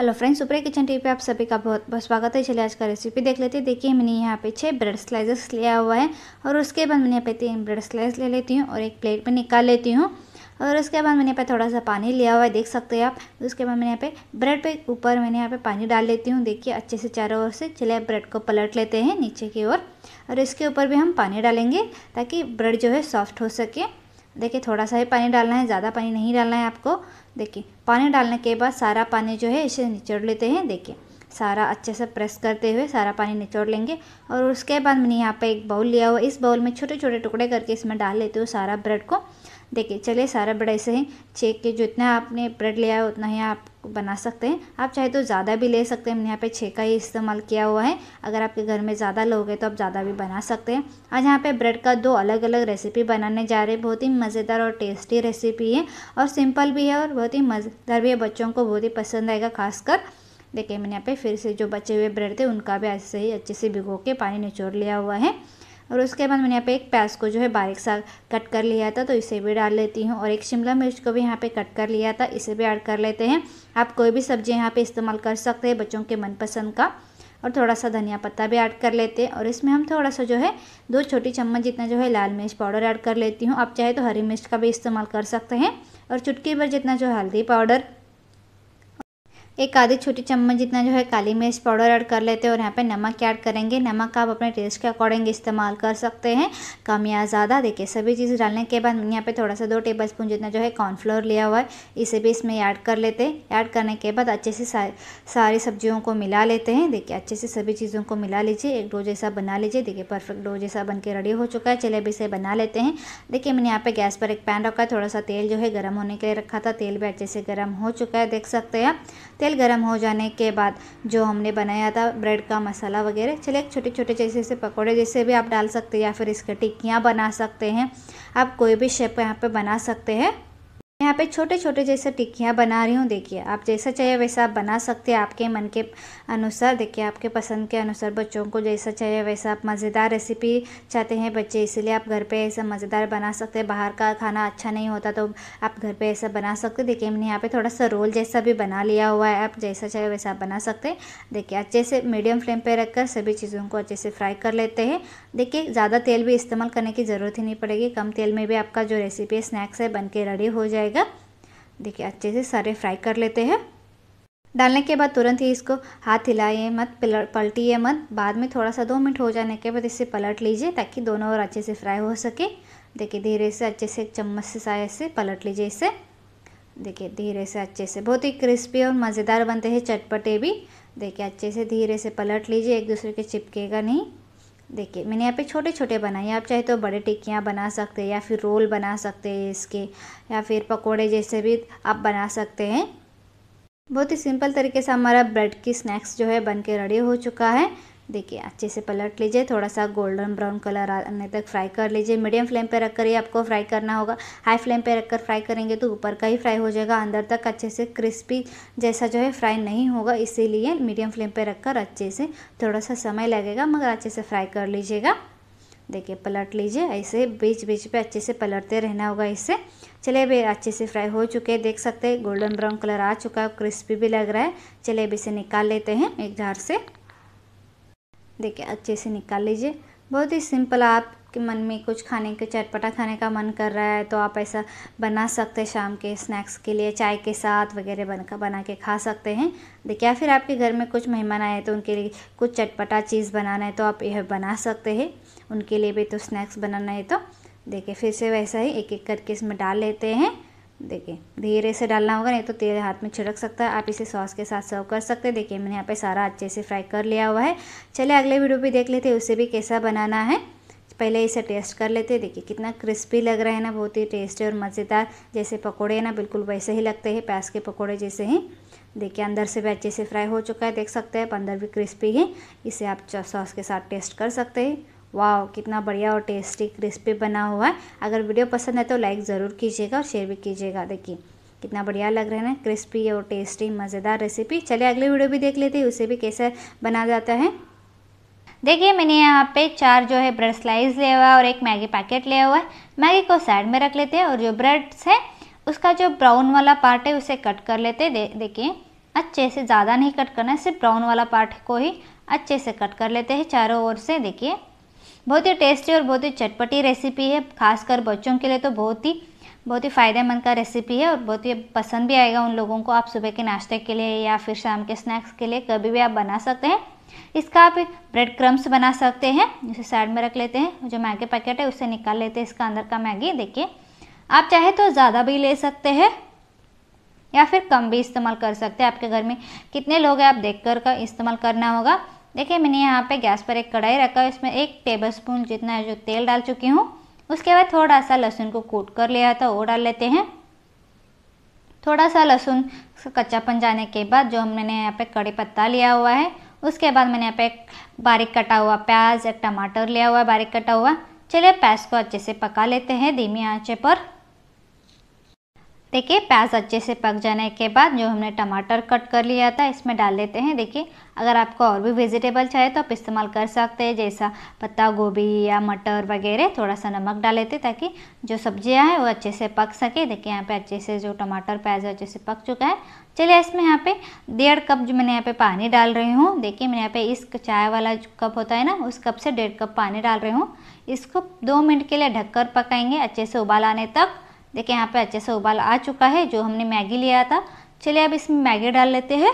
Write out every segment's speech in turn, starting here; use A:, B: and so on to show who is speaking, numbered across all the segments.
A: hello friends Supriya kitchen टी पे आप सभी का बहुत बहुत स्वागत है चलिए आज का रेसिपी देख लेते हैं देखिए मैंने यहाँ पे छः ब्रेड स्लाइसेस लिया हुआ है और उसके बाद मैंने यहाँ पे तीन ब्रेड स्लाइस ले लेती हूँ और एक प्लेट में निकाल लेती हूँ और उसके बाद मैंने यहाँ पे थोड़ा सा पानी लिया हुआ है देख सकते हैं आप उसके बाद मैंने यहाँ पे ब्रेड पे ऊपर मैंने यहाँ पे पानी डाल लेती हूँ देखिए अच्छे से चारों ओर से चले ब्रेड को पलट लेते हैं नीचे की ओर और इसके ऊपर भी हम पानी डालेंगे ताकि ब्रेड जो है सॉफ्ट हो सके देखिए थोड़ा सा ही पानी डालना है ज़्यादा पानी नहीं डालना है आपको देखिए पानी डालने के बाद सारा पानी जो है इसे निचोड़ लेते हैं देखिए सारा अच्छे से प्रेस करते हुए सारा पानी निचोड़ लेंगे और उसके बाद मैंने यहाँ पे एक बाउल लिया हुआ इस बाउल में छोटे छोटे टुकड़े करके इसमें डाल लेते हो सारा ब्रेड को देखिए चलिए सारा ब्रेड ऐसे ही छेक के जितना आपने ब्रेड लिया है उतना ही आप बना सकते हैं आप चाहे तो ज़्यादा भी ले सकते हैं मैंने यहाँ पे छः का ही इस्तेमाल किया हुआ है अगर आपके घर में ज़्यादा लोग हैं तो आप ज़्यादा भी बना सकते हैं आज यहाँ पे ब्रेड का दो अलग अलग रेसिपी बनाने जा रहे हैं बहुत ही मज़ेदार और टेस्टी रेसिपी है और सिंपल भी है और बहुत ही मज़ेदार भी है बच्चों को बहुत ही पसंद आएगा खासकर देखिए मैंने यहाँ पे फिर से जो बचे हुए ब्रेड थे उनका भी ऐसे ही अच्छे से भिगो के पानी निचोड़ लिया हुआ है और उसके बाद मैंने यहाँ पे एक प्याज को जो है बारीक सा कट कर लिया था तो इसे भी डाल लेती हूँ और एक शिमला मिर्च को भी यहाँ पे कट कर लिया था इसे भी ऐड कर लेते हैं आप कोई भी सब्जी यहाँ पे इस्तेमाल कर सकते हैं बच्चों के मनपसंद का और थोड़ा सा धनिया पत्ता भी ऐड कर लेते हैं और इसमें हम थोड़ा सा जो है दो छोटी चम्मच जितना जो है लाल मिर्च पाउडर ऐड कर लेती हूँ आप चाहे तो हरी मिर्च का भी इस्तेमाल कर सकते हैं और चुटकी भर जितना जो हल्दी पाउडर एक आधी छोटी चम्मच जितना जो है काली मिर्च पाउडर ऐड कर लेते हैं और यहाँ पे नमक ऐड करेंगे नमक आप अपने टेस्ट के अकॉर्डिंग इस्तेमाल कर सकते हैं कम या ज़्यादा देखिए सभी चीज़ डालने के बाद यहाँ पे थोड़ा सा दो टेबल स्पून जितना जो है कॉर्नफ्लोर लिया हुआ है इसे भी इसमें ऐड कर लेते हैं ऐड करने के बाद अच्छे से सारी सब्जियों को मिला लेते हैं देखिए अच्छे से सभी चीज़ों को मिला लीजिए एक डो जैसा बना लीजिए देखिए परफेक्ट डो जैसा बन के रेडी हो चुका है चले अभी इसे बना लेते हैं देखिए मैंने यहाँ पर गैस पर एक पैन रखा है थोड़ा सा तेल जो है गर्म होने के लिए रखा था तेल भी अच्छे से गर्म हो चुका है देख सकते हैं आप तेल गर्म हो जाने के बाद जो हमने बनाया था ब्रेड का मसाला वगैरह चलिए छोटे छोटे जैसे जैसे पकौड़े जैसे भी आप डाल सकते हैं या फिर इसके टिक्कियाँ बना सकते हैं आप कोई भी शेप यहाँ पे बना सकते हैं यहाँ पे छोटे छोटे जैसे टिक्कियाँ बना रही हूँ देखिए आप जैसा चाहिए वैसा आप बना सकते हैं आपके मन के अनुसार देखिए आपके पसंद के अनुसार बच्चों को जैसा चाहिए वैसा आप मज़ेदार रेसिपी चाहते हैं बच्चे इसीलिए आप घर पे ऐसा मज़ेदार बना सकते हैं बाहर का खाना अच्छा नहीं होता तो आप घर पर ऐसा बना सकते देखिए मैंने यहाँ पर थोड़ा सा रोल जैसा भी बना लिया हुआ है आप जैसा चाहिए वैसा आप बना सकते हैं देखिए अच्छे से मीडियम फ्लेम पर रखकर सभी चीज़ों को अच्छे से फ्राई कर लेते हैं देखिए ज़्यादा तेल भी इस्तेमाल करने की ज़रूरत ही नहीं पड़ेगी कम तेल में भी आपका जो रेसिपी स्नैक्स है बन के रेडी हो जाए जाएगा देखिए अच्छे से सारे फ्राई कर लेते हैं डालने के बाद तुरंत ही इसको हाथ हिलाइए मत पलटिए मत बाद में थोड़ा सा दो मिनट हो जाने के बाद इसे पलट लीजिए ताकि दोनों और अच्छे से फ्राई हो सके देखिए धीरे से अच्छे से चम्मच से साय से पलट लीजिए इसे देखिए धीरे से अच्छे से बहुत ही क्रिस्पी और मज़ेदार बनते हैं चटपटे भी देखिए अच्छे से धीरे से पलट लीजिए एक दूसरे के चिपकेगा नहीं देखिए मैंने यहाँ पे छोटे छोटे बनाए आप चाहे तो बड़े टिक्कियाँ बना सकते हैं या फिर रोल बना सकते हैं इसके या फिर पकोड़े जैसे भी आप बना सकते हैं बहुत ही सिंपल तरीके से हमारा ब्रेड की स्नैक्स जो है बन के रेडी हो चुका है देखिए अच्छे से पलट लीजिए थोड़ा सा गोल्डन ब्राउन कलर आने तक फ्राई कर लीजिए मीडियम फ्लेम पे रखकर ही आपको फ्राई करना होगा हाई फ्लेम पे रखकर फ्राई करेंगे तो ऊपर का ही फ्राई हो जाएगा अंदर तक अच्छे से क्रिस्पी जैसा जो है फ्राई नहीं होगा इसीलिए मीडियम फ्लेम पर रखकर अच्छे से थोड़ा सा समय लगेगा मगर अच्छे से फ्राई कर लीजिएगा देखिए पलट लीजिए ऐसे बीच बीच पे अच्छे से पलटते रहना होगा इससे चलिए अभी अच्छे से फ्राई हो चुके हैं देख सकते हैं गोल्डन ब्राउन कलर आ चुका है क्रिस्पी भी लग रहा है चलिए अभी इसे निकाल लेते हैं एक जार से देखिए अच्छे से निकाल लीजिए बहुत ही सिंपल आपके मन में कुछ खाने के चटपटा खाने का मन कर रहा है तो आप ऐसा बना सकते हैं शाम के स्नैक्स के लिए चाय के साथ वगैरह बना बना के खा सकते हैं देखिए या फिर आपके घर में कुछ मेहमान आए तो उनके लिए कुछ चटपटा चीज़ बनाना है तो आप यह बना सकते हैं उनके लिए भी तो स्नैक्स बनाना है तो देखिए फिर से वैसा ही एक एक करके इसमें डाल लेते हैं देखिए धीरे से डालना होगा नहीं तो तेल हाथ में छिड़क सकता है आप इसे सॉस के साथ सर्व कर सकते हैं देखिए मैंने यहाँ पे सारा अच्छे से फ्राई कर लिया हुआ है चलिए अगले वीडियो भी देख लेते हैं उसे भी कैसा बनाना है पहले इसे टेस्ट कर लेते हैं देखिए कितना क्रिस्पी लग रहा है ना बहुत ही टेस्टी और मज़ेदार जैसे पकौड़े हैं ना बिल्कुल वैसे ही लगते हैं प्याज के पकौड़े जैसे ही देखिए अंदर से भी अच्छे से फ्राई हो चुका है देख सकते हैं अंदर भी क्रिस्पी है इसे आप सॉस के साथ टेस्ट कर सकते हैं वाह कितना बढ़िया और टेस्टी क्रिस्पी बना हुआ है अगर वीडियो पसंद है तो लाइक ज़रूर कीजिएगा और शेयर भी कीजिएगा देखिए कितना बढ़िया लग रहा है ना क्रिस्पी और टेस्टी मज़ेदार रेसिपी चलिए अगली वीडियो भी देख लेते हैं उसे भी कैसे बना जाता है देखिए मैंने यहाँ पे चार जो है ब्रेड स्लाइस लिया हुआ और एक मैगी पैकेट लिया हुआ है मैगी को साइड में रख लेते हैं और जो ब्रेड्स है उसका जो ब्राउन वाला पार्ट है उसे कट कर लेते हैं दे, देखिए अच्छे से ज़्यादा नहीं कट करना है सिर्फ ब्राउन वाला पार्ट को ही अच्छे से कट कर लेते हैं चारों ओर से देखिए बहुत ही टेस्टी और बहुत ही चटपटी रेसिपी है खासकर बच्चों के लिए तो बहुत ही बहुत ही फ़ायदेमंद का रेसिपी है और बहुत ही पसंद भी आएगा उन लोगों को आप सुबह के नाश्ते के लिए या फिर शाम के स्नैक्स के लिए कभी भी आप बना सकते हैं इसका आप ब्रेड क्रम्स बना सकते हैं जिसे साइड में रख लेते हैं जो मैगी पैकेट है उसे निकाल लेते हैं इसका अंदर का मैगी देखिए आप चाहे तो ज़्यादा भी ले सकते हैं या फिर कम भी इस्तेमाल कर सकते हैं आपके घर में कितने लोग हैं आप देखकर का इस्तेमाल करना होगा देखिए मैंने यहाँ पे गैस पर एक कढ़ाई रखा है इसमें एक टेबल स्पून जितना है जो तेल डाल चुकी हूँ उसके बाद थोड़ा सा लहसुन को कूट कर लिया था वो डाल लेते हैं थोड़ा सा लहसुन कच्चापन जाने के बाद जो मैंने यहाँ पे कड़ी पत्ता लिया हुआ है उसके बाद मैंने यहाँ पे बारीक कटा हुआ प्याज एक टमाटर लिया हुआ है बारीक कटा हुआ चलिए प्याज को अच्छे से पका लेते हैं धीमी आँचे पर देखिए प्याज अच्छे से पक जाने के बाद जो हमने टमाटर कट कर लिया था इसमें डाल देते हैं देखिए अगर आपको और भी वेजिटेबल चाहिए तो आप इस्तेमाल कर सकते हैं जैसा पत्ता गोभी या मटर वगैरह थोड़ा सा नमक डाल लेते ताकि जो सब्जियां हैं वो अच्छे से पक सके देखिए यहाँ पे अच्छे से जो टमाटर प्याज अच्छे से पक चुका है चलिए इसमें यहाँ पे डेढ़ कप जो मैंने यहाँ पे पानी डाल रही हूँ देखिए मैंने यहाँ पे इस चाय वाला कप होता है ना उस कप से डेढ़ कप पानी डाल रही हूँ इसको दो मिनट के लिए ढककर पकाएंगे अच्छे से उबाल आने तक देखिए यहाँ पे अच्छे से उबाल आ चुका है जो हमने मैगी लिया था चलिए अब इसमें मैगी डाल लेते हैं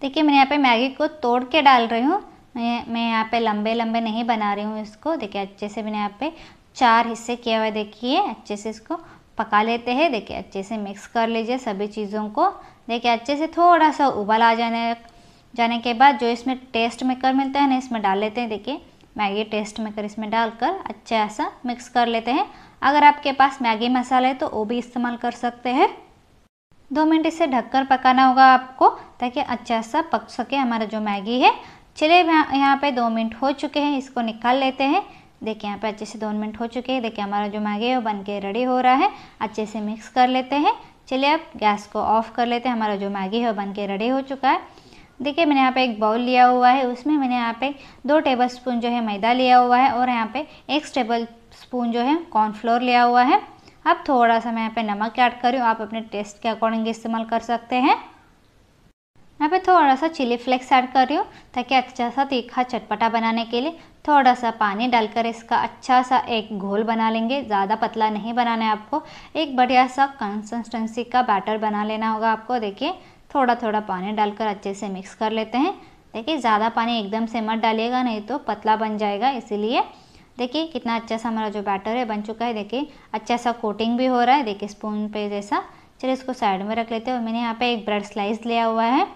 A: देखिए मैंने यहाँ पे मैगी को तोड़ के डाल रही हूँ मैं मैं यहाँ पे लंबे लंबे नहीं बना रही हूँ इसको देखिए अच्छे से मैंने यहाँ पे चार हिस्से किया हुआ देखिए अच्छे से इसको पका लेते हैं देखिए अच्छे से मिक्स कर लीजिए सभी चीज़ों को देखिए अच्छे से थोड़ा सा उबाल आ जाने जाने के बाद जो इसमें टेस्ट मेकर मिलता है ना इसमें डाल लेते हैं देखिए मैगी टेस्ट मेकर इसमें डालकर अच्छा ऐसा मिक्स कर लेते हैं अगर आपके पास मैगी मसाला है तो वो भी इस्तेमाल कर सकते हैं दो मिनट इसे ढककर पकाना होगा आपको ताकि अच्छा सा पक सके हमारा जो मैगी है चलिए यहाँ पे दो मिनट हो चुके हैं इसको निकाल लेते हैं देखिए यहाँ पे अच्छे से दो मिनट हो चुके हैं देखिए हमारा जो मैगी है वो बन के रेडी हो रहा है अच्छे से मिक्स कर लेते हैं चलिए अब गैस को ऑफ कर लेते हैं हमारा जो मैगी है वो बन के रेडी हो चुका है देखिए मैंने यहाँ पे एक बाउल लिया हुआ है उसमें मैंने यहाँ पे दो टेबल स्पून जो है मैदा लिया हुआ है और यहाँ पे एक टेबल स्पून जो है कॉर्नफ्लोर लिया हुआ है अब थोड़ा सा मैं यहाँ पे नमक ऐड कर रही हूँ आप अपने टेस्ट के अकॉर्डिंग इस्तेमाल कर सकते हैं यहाँ पे थोड़ा सा चिली फ्लेक्स ऐड कर रही हूँ ताकि अच्छा सा तीखा चटपटा बनाने के लिए थोड़ा सा पानी डालकर इसका अच्छा सा एक घोल बना लेंगे ज़्यादा पतला नहीं बनाना है आपको एक बढ़िया सा कंसिस्टेंसी का बैटर बना लेना होगा आपको देखिए थोड़ा थोड़ा पानी डालकर अच्छे से मिक्स कर लेते हैं देखिए ज़्यादा पानी एकदम से मत डालिएगा नहीं तो पतला बन जाएगा इसीलिए देखिए कितना अच्छा सा हमारा जो बैटर है बन चुका है देखिए अच्छा सा कोटिंग भी हो रहा है देखिए स्पून पे जैसा चलिए इसको साइड में रख लेते हैं और मैंने यहाँ पे एक ब्रेड स्लाइस लिया हुआ है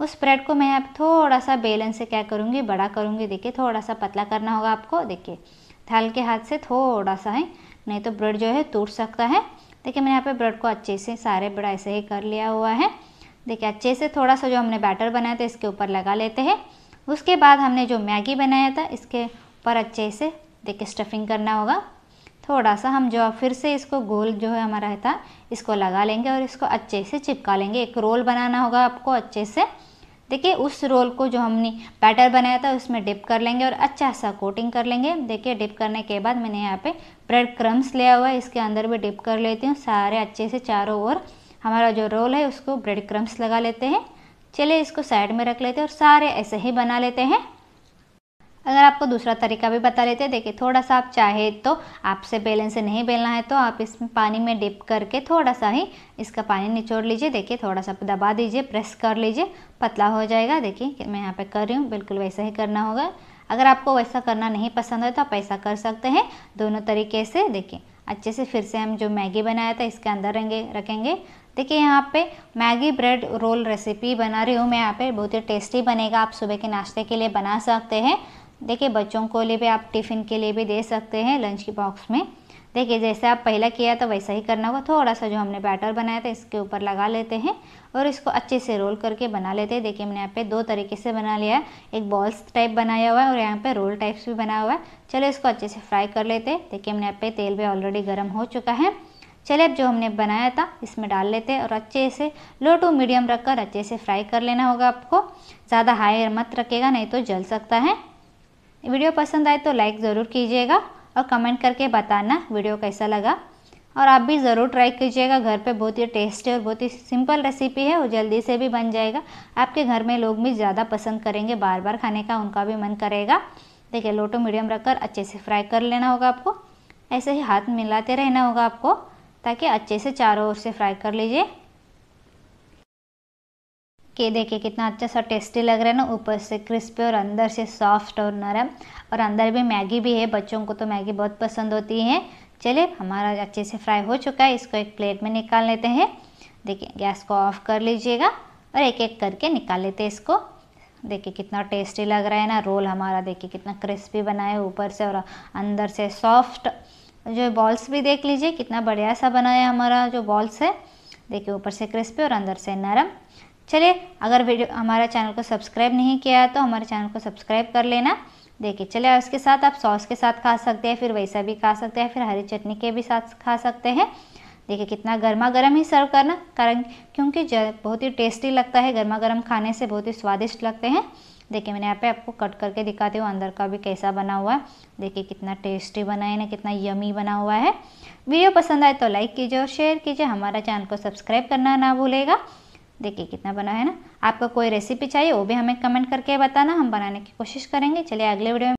A: उस ब्रेड को मैं यहाँ पर थोड़ा सा बेलन से क्या करूँगी बड़ा करूँगी देखिए थोड़ा सा पतला करना होगा आपको देखिए थाल के हाथ से थोड़ा सा है नहीं तो ब्रेड जो है टूट सकता है देखिए मैंने यहाँ पर ब्रेड को अच्छे से सारे ब्रेड ऐसे ही कर लिया हुआ है देखिए अच्छे से थोड़ा सा जो हमने बैटर बनाया था इसके ऊपर लगा लेते हैं उसके बाद हमने जो मैगी बनाया था इसके पर अच्छे से देखिए स्टफिंग करना होगा थोड़ा सा हम जो फिर से इसको गोल जो है हमारा रहता इसको लगा लेंगे और इसको अच्छे से चिपका लेंगे एक रोल बनाना होगा आपको अच्छे से देखिए उस रोल को जो हमने बैटर बनाया था उसमें डिप कर लेंगे और अच्छा सा कोटिंग कर लेंगे देखिए डिप करने के बाद मैंने यहाँ पे ब्रेड क्रम्स लिया हुआ है इसके अंदर भी डिप कर लेती हूँ सारे अच्छे से चारों ओर हमारा जो रोल है उसको ब्रेड क्रम्स लगा लेते हैं चलिए इसको साइड में रख लेते हैं और सारे ऐसे ही बना लेते हैं अगर आपको दूसरा तरीका भी बता लेते हैं देखिए थोड़ा सा आप चाहे तो आपसे बेलन से नहीं बेलना है तो आप इस पानी में डिप करके थोड़ा सा ही इसका पानी निचोड़ लीजिए देखिए थोड़ा सा दबा दीजिए प्रेस कर लीजिए पतला हो जाएगा देखिए मैं यहाँ पे कर रही हूँ बिल्कुल वैसा ही करना होगा अगर आपको वैसा करना नहीं पसंद है तो आप ऐसा कर सकते हैं दोनों तरीके से देखिए अच्छे से फिर से हम जो मैगी बनाया था इसके अंदर रहेंगे रखेंगे देखिए यहाँ पे मैगी ब्रेड रोल रेसिपी बना रही हूँ मैं यहाँ पे बहुत ही टेस्टी बनेगा आप सुबह के नाश्ते के लिए बना सकते हैं देखिए बच्चों को लिए भी आप टिफ़िन के लिए भी दे सकते हैं लंच के बॉक्स में देखिए जैसे आप पहला किया था वैसा ही करना होगा थोड़ा सा जो हमने बैटर बनाया था इसके ऊपर लगा लेते हैं और इसको अच्छे से रोल करके बना लेते हैं देखिए मैंने यहाँ पे दो तरीके से बना लिया है एक बॉल्स टाइप बनाया हुआ है और यहाँ पे रोल टाइप्स भी बनाया हुआ है चलो इसको अच्छे से फ्राई कर लेते हैं देखिए मैंने यहाँ पे तेल भी ऑलरेडी गर्म हो चुका है चले अब जो हमने बनाया था इसमें डाल लेते हैं और अच्छे से लो टू मीडियम रखकर अच्छे से फ्राई कर लेना होगा आपको ज़्यादा हाई मत रखेगा नहीं तो जल सकता है वीडियो पसंद आए तो लाइक ज़रूर कीजिएगा और कमेंट करके बताना वीडियो कैसा लगा और आप भी ज़रूर ट्राई कीजिएगा घर पे बहुत ही टेस्टी और बहुत ही सिंपल रेसिपी है वो जल्दी से भी बन जाएगा आपके घर में लोग भी ज़्यादा पसंद करेंगे बार बार खाने का उनका भी मन करेगा देखिए लो टू मीडियम रखकर अच्छे से फ्राई कर लेना होगा आपको ऐसे ही हाथ मिलाते रहना होगा आपको ताकि अच्छे से चारों ओर से फ्राई कर लीजिए कि देखिए कितना अच्छा सा टेस्टी लग रहा है ना ऊपर से क्रिस्पी और अंदर से सॉफ्ट और नरम और अंदर भी मैगी भी है बच्चों को तो मैगी बहुत पसंद होती है चलिए हमारा अच्छे से फ्राई हो चुका है इसको एक प्लेट में निकाल लेते हैं देखिए गैस को ऑफ कर लीजिएगा और एक एक करके निकाल लेते हैं इसको देखिए कितना टेस्टी लग रहा है ना रोल हमारा देखिए कितना क्रिस्पी बना है ऊपर से और अंदर से सॉफ्ट जो बॉल्स भी देख लीजिए कितना बढ़िया सा बना है हमारा जो बॉल्स है देखिए ऊपर से क्रिस्पी और अंदर से नरम चलिए अगर वीडियो हमारा चैनल को सब्सक्राइब नहीं किया है तो हमारे चैनल को सब्सक्राइब कर लेना देखिए चलिए उसके साथ आप सॉस के साथ खा सकते हैं फिर वैसा भी खा सकते हैं फिर हरी चटनी के भी साथ खा सकते हैं देखिए कितना गर्मा गर्म ही सर्व करना कारण क्योंकि बहुत ही टेस्टी लगता है गर्मा गर्म खाने से बहुत ही स्वादिष्ट लगते हैं देखिए मैंने यहाँ पे आपको कट करके दिखाती हूँ अंदर का भी कैसा बना हुआ है देखिए कितना टेस्टी बना है ना कितना यमी बना हुआ है वीडियो पसंद आए तो लाइक कीजिए और शेयर कीजिए हमारा चैनल को सब्सक्राइब करना ना भूलेगा देखिए कितना बना है ना आपका कोई रेसिपी चाहिए वो भी हमें कमेंट करके बताना हम बनाने की कोशिश करेंगे चलिए अगले वीडियो में